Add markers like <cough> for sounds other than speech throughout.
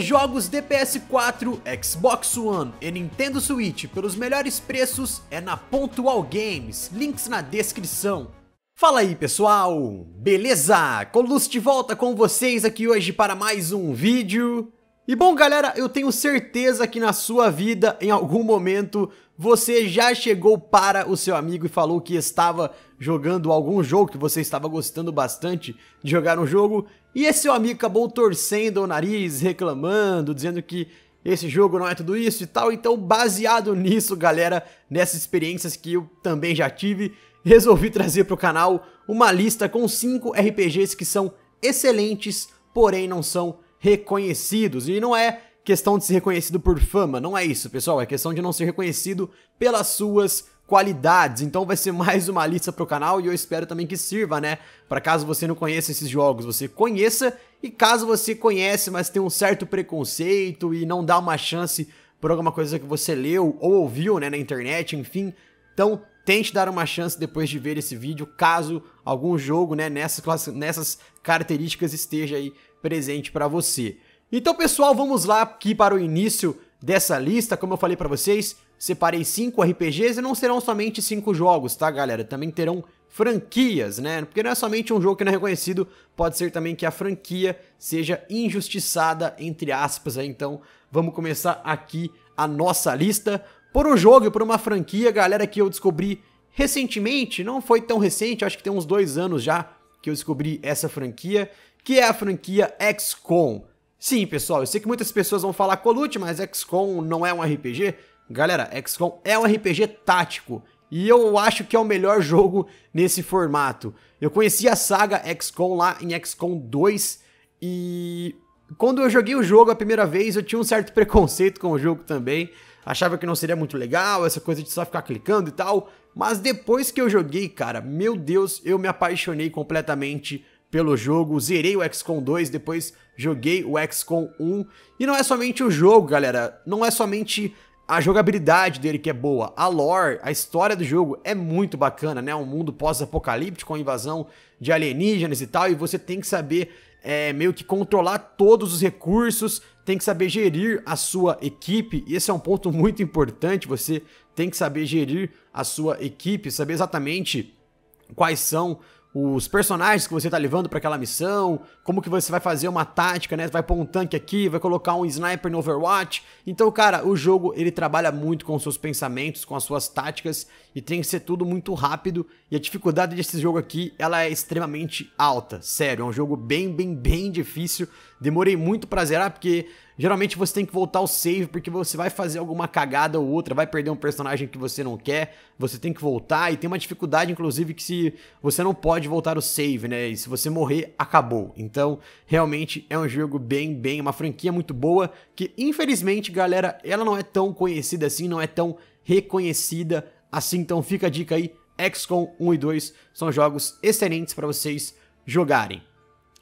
jogos de PS4, Xbox One e Nintendo Switch pelos melhores preços é na Pontual Games, links na descrição. Fala aí pessoal, beleza? Colus de volta com vocês aqui hoje para mais um vídeo e bom, galera, eu tenho certeza que na sua vida, em algum momento, você já chegou para o seu amigo e falou que estava jogando algum jogo, que você estava gostando bastante de jogar um jogo, e esse seu amigo acabou torcendo o nariz, reclamando, dizendo que esse jogo não é tudo isso e tal. Então, baseado nisso, galera, nessas experiências que eu também já tive, resolvi trazer para o canal uma lista com 5 RPGs que são excelentes, porém não são reconhecidos. E não é questão de ser reconhecido por fama, não é isso, pessoal. É questão de não ser reconhecido pelas suas qualidades. Então vai ser <laughs> mais uma lista pro canal e eu espero também que sirva, né? Para caso você não conheça esses jogos, você conheça. E caso você conhece, mas tem um certo preconceito e não dá uma chance por alguma coisa que você leu ou ouviu, né, na internet, enfim. Então, tente dar uma chance depois de ver esse vídeo, caso algum jogo, né, nessas, nessas características esteja aí presente para você. Então, pessoal, vamos lá aqui para o início dessa lista. Como eu falei para vocês, separei cinco RPGs e não serão somente cinco jogos, tá, galera? Também terão franquias, né? Porque não é somente um jogo que não é reconhecido, pode ser também que a franquia seja injustiçada, entre aspas. Aí. Né? Então, vamos começar aqui a nossa lista por um jogo e por uma franquia, galera, que eu descobri recentemente, não foi tão recente, acho que tem uns dois anos já que eu descobri essa franquia, que é a franquia XCOM. Sim, pessoal, eu sei que muitas pessoas vão falar Colute, mas XCOM não é um RPG. Galera, XCOM é um RPG tático. E eu acho que é o melhor <laughs> jogo nesse formato. Eu conheci a saga XCOM lá em XCOM 2 e quando eu joguei o jogo a primeira vez, eu tinha um certo <laughs> preconceito com o jogo também. Achava que não seria muito legal, essa coisa de só ficar clicando e tal. Mas depois que eu joguei, cara, meu Deus, eu me apaixonei completamente pelo jogo, zerei o XCOM 2, depois joguei o XCOM 1. E não é somente o jogo, galera, não é somente a jogabilidade dele que é boa, a lore, a história do jogo é muito bacana, né? Um mundo pós-apocalíptico, com invasão de alienígenas e tal, e você tem que saber é, meio que controlar todos os recursos, tem que saber gerir a sua equipe, e esse é um ponto <laughs> muito importante, você tem que saber gerir a sua equipe, saber exatamente quais são os personagens que você está levando para aquela missão, como que você vai fazer uma tática, né? Vai pôr um tanque aqui, vai colocar um sniper no Overwatch. Então, cara, o jogo ele trabalha muito com seus pensamentos, com as suas táticas e tem que ser tudo muito rápido. E a dificuldade desse jogo aqui, ela é extremamente alta, sério. É um jogo bem, bem, bem difícil. Demorei muito para zerar porque Geralmente você tem que voltar ao save porque você vai fazer alguma cagada ou outra, vai perder um personagem que você não quer, você tem que voltar e tem uma dificuldade inclusive que se você não pode voltar o save, né? E se você morrer, acabou. Então, realmente é um jogo bem, bem uma franquia muito boa que infelizmente, galera, ela não é tão conhecida assim, não é tão reconhecida assim. Então, fica a dica aí, XCOM 1 e 2 são jogos excelentes para vocês jogarem.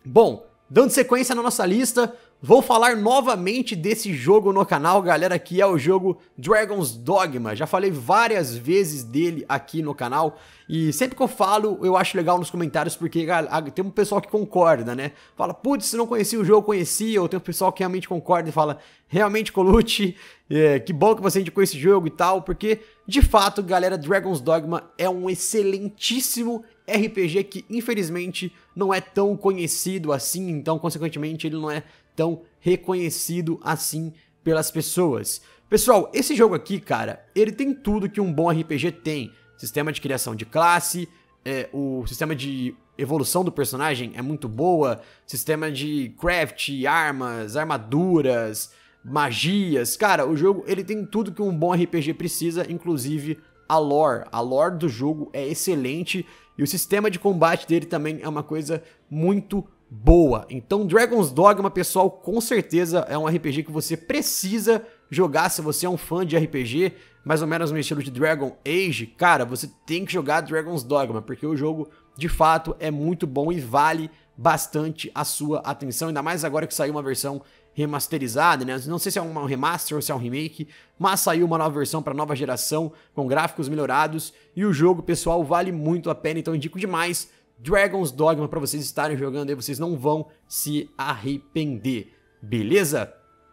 Bom, dando sequência na nossa lista, Vou falar novamente desse jogo no canal, galera, que é o jogo Dragon's Dogma. Já falei várias vezes dele aqui no canal e sempre que eu falo, eu acho legal nos comentários porque tem um pessoal que concorda, né? Fala, putz, não conhecia o jogo, conhecia, ou tem um pessoal que realmente concorda e fala, realmente, Colucci, <laughs> é, que bom que você indicou esse jogo e tal, porque, de fato, galera, Dragon's Dogma é um excelentíssimo RPG que, infelizmente, não é tão conhecido assim, então, consequentemente, ele não é tão reconhecido assim pelas pessoas. Pessoal, esse jogo aqui, cara, ele tem tudo que um bom RPG tem. Sistema de criação de classe, é, o sistema de evolução do personagem é muito boa, sistema de craft, armas, armaduras, magias. Cara, o jogo ele tem tudo que um bom RPG precisa, inclusive a lore. A lore do jogo é excelente e o sistema de combate dele também é uma coisa muito boa. Então, Dragon's Dogma, pessoal, com certeza é um RPG que você precisa jogar se você é um fã de RPG, mais ou menos no estilo de Dragon Age. Cara, você tem que jogar Dragon's Dogma, porque o jogo de fato é muito bom e vale bastante a sua atenção, ainda mais agora que saiu uma versão remasterizada, né? Não sei se é um remaster ou se é um remake, mas saiu uma nova versão para nova geração com gráficos melhorados e o jogo, pessoal, vale muito a pena, então indico demais Dragon's Dogma para vocês estarem jogando aí, vocês não vão se arrepender, beleza?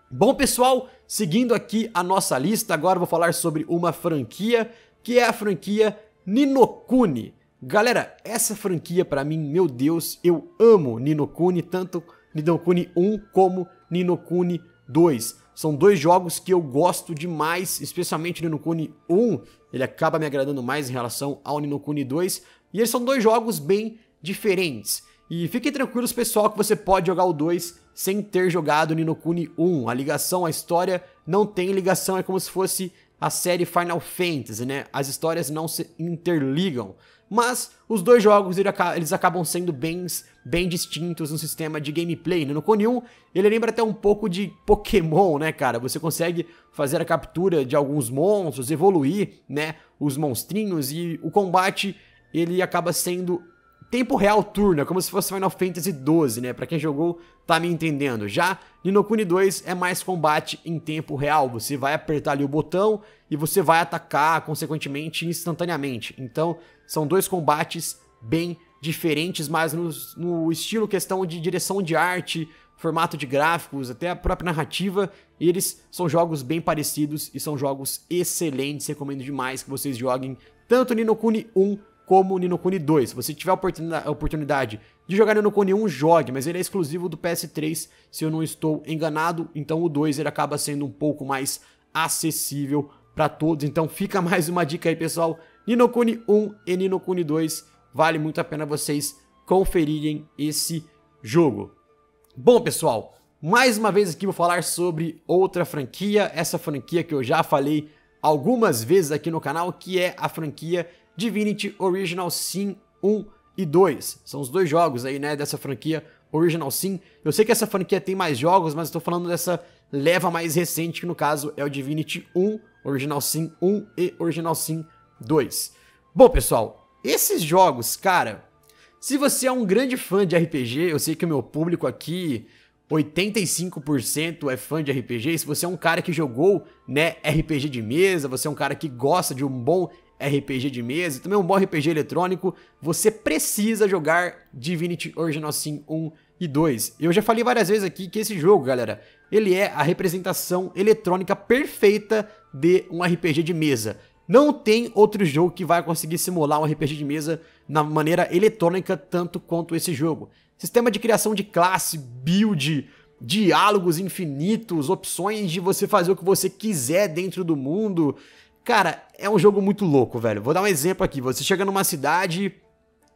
Bom, pessoal, seguindo aqui a nossa lista, agora vou falar sobre uma franquia, que é a franquia Ninokuni. Galera, essa franquia para mim, meu Deus, eu amo Ninokuni, tanto Ninokuni 1 como Ninokuni 2. São dois jogos que eu gosto demais, especialmente Ninokuni 1, ele acaba me agradando mais em relação ao Ninokuni 2, e eles são dois jogos bem diferentes. E fiquem tranquilos, pessoal, que você pode jogar o 2 sem ter jogado Ni Kuni 1. A ligação, a história não tem ligação, é como se fosse a série Final Fantasy, né? As histórias não se interligam. Mas os dois jogos eles acabam sendo bens bem distintos no sistema de gameplay. Né? No 1, ele lembra até um pouco de Pokémon, né, cara? Você consegue fazer a captura de alguns monstros, evoluir, né, os monstrinhos e o combate ele acaba sendo tempo real turno, é como se fosse Final Fantasy 12, né? Pra quem jogou, tá me entendendo. Já Ninokuni 2 é mais combate em tempo real, você vai apertar ali o botão e você vai atacar, consequentemente, instantaneamente. Então, são dois combates bem diferentes, mas no, no estilo questão de direção de arte, formato de gráficos, até a própria narrativa, eles são jogos bem parecidos e são jogos excelentes, recomendo demais que vocês joguem tanto Ninokuni 1 como o Nino Kuni 2. Se você tiver a oportunidade de jogar Nino Kuni 1, jogue, mas ele é exclusivo do PS3, se eu não estou enganado, então o 2 ele acaba sendo um pouco mais acessível para todos. Então fica mais uma dica aí, pessoal. Nino Kuni 1 e Nino Kuni 2, vale muito a pena vocês conferirem esse jogo. Bom, pessoal, mais uma vez aqui vou falar sobre outra franquia, essa franquia que eu já falei algumas vezes aqui no canal, que é a franquia Divinity Original Sin 1 e 2. São os dois jogos aí, né, dessa franquia Original Sin. Eu sei que essa franquia tem mais jogos, mas estou falando dessa leva mais recente, que no caso é o Divinity 1, Original Sin 1 e Original Sin 2. Bom, pessoal, esses jogos, cara, se você é um grande fã de RPG, eu sei que o meu público aqui 85% é fã de RPG. Se você é um cara que jogou, né, RPG de mesa, você é um cara que gosta de um bom RPG de mesa, também um bom RPG eletrônico, você precisa jogar Divinity Original Sin 1 e 2. Eu já falei várias vezes aqui que esse jogo, galera, ele é a representação eletrônica perfeita de um RPG de mesa. Não tem outro jogo que vai conseguir simular um RPG de mesa na maneira eletrônica tanto quanto esse jogo. Sistema de criação de classe, build, diálogos infinitos, opções de você fazer o que você quiser dentro do mundo. Cara, é um jogo muito louco, velho. Vou dar um exemplo aqui. Você chega numa cidade,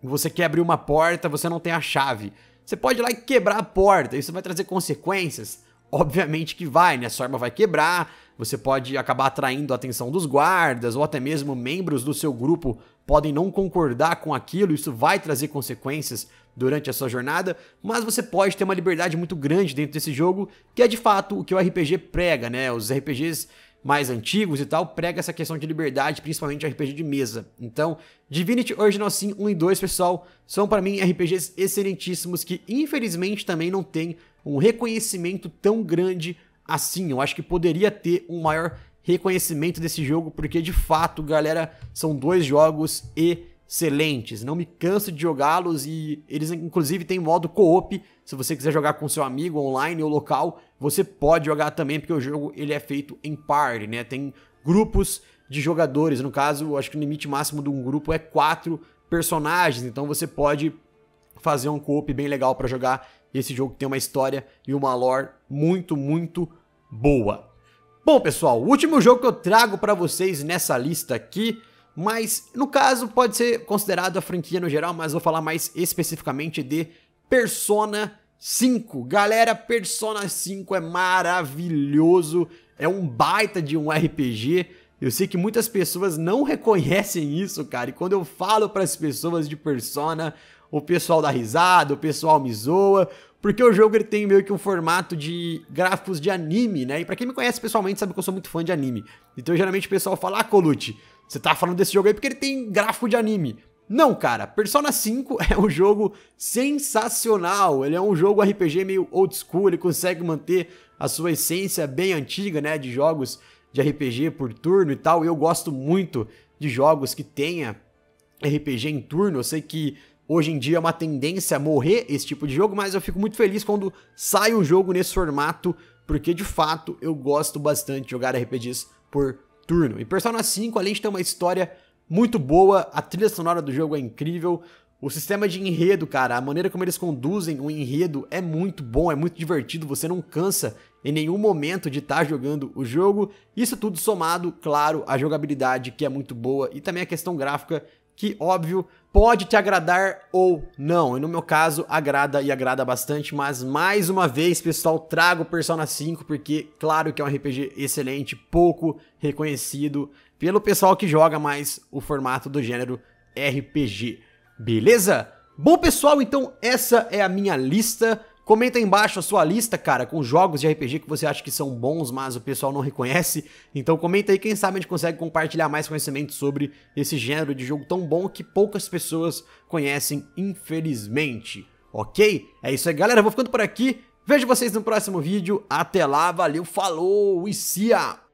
você quer abrir uma porta, você não tem a chave. Você pode ir lá e quebrar a porta, isso vai trazer consequências? Obviamente que vai, né? Sua arma vai quebrar, você pode acabar atraindo a atenção dos guardas, ou até mesmo membros do seu grupo podem não concordar com aquilo, isso vai trazer consequências durante a sua jornada, mas você pode ter uma liberdade muito grande dentro desse jogo, que é de fato o que o RPG prega, né? Os RPGs mais antigos e tal, prega essa questão de liberdade, principalmente RPG de mesa. Então, Divinity Original Sin 1 e 2, pessoal, são para mim RPGs excelentíssimos que infelizmente também não tem um reconhecimento tão grande assim. Eu acho que poderia ter um maior reconhecimento desse jogo, porque de fato, galera, são dois jogos excelentes. Não me canso de jogá-los e eles inclusive têm modo co-op, se você quiser jogar com seu amigo online ou local, você pode jogar também, porque o jogo ele é feito em party, né? Tem grupos de jogadores. No caso, acho que o limite máximo de um grupo é quatro personagens. Então você pode fazer um co-op bem legal para jogar esse jogo que tem uma história e uma lore muito, muito boa. Bom, pessoal, o último jogo que eu trago para vocês nessa lista aqui, mas no caso pode ser considerado a franquia no geral, mas vou falar mais especificamente de Persona 5. Galera, Persona 5 é maravilhoso, é um baita de um RPG. Eu sei que muitas pessoas não <laughs> reconhecem isso, cara. E quando eu falo para as pessoas de Persona, o pessoal dá risada, o pessoal me zoa, porque o jogo ele tem meio que um formato de gráficos de anime, né? E para quem me conhece pessoalmente sabe que eu sou muito fã de anime. Então geralmente o pessoal fala: "Ah, Colucci, você tá falando desse jogo aí porque ele tem gráfico de anime". Não, cara, Persona 5 <laughs> é um jogo sensacional. Ele é um jogo RPG meio old school, ele consegue manter a sua essência bem antiga, né, de jogos de RPG por turno e tal. Eu gosto muito de jogos que tenha RPG em turno. Eu sei que hoje em dia é uma tendência a morrer esse tipo de jogo, mas eu fico muito feliz quando sai um jogo nesse formato, porque de fato eu gosto bastante de jogar RPGs por turno. E Persona 5, além de ter uma história muito boa, a trilha sonora do jogo é incrível, o sistema de enredo, cara, a maneira como eles conduzem o enredo é muito bom, é muito divertido, você não cansa em nenhum momento de estar tá jogando o jogo. Isso tudo somado, claro, à jogabilidade que é muito boa e também a questão gráfica que, óbvio, pode te agradar ou não. E no meu caso, agrada e agrada bastante, mas mais uma vez, pessoal, trago Persona 5 porque claro que é um RPG excelente, pouco reconhecido pelo pessoal que joga mais o formato do gênero RPG. Beleza? Bom, pessoal, então essa é a minha lista. Comenta aí embaixo a sua lista, cara, com jogos de RPG que você acha que são bons, mas o pessoal não reconhece. Então comenta aí, quem sabe a gente consegue compartilhar mais conhecimento sobre esse gênero de jogo tão bom que poucas pessoas conhecem, infelizmente. Ok? É isso aí, galera. vou ficando por aqui. Vejo vocês no próximo vídeo. Até lá, valeu, falou e cia!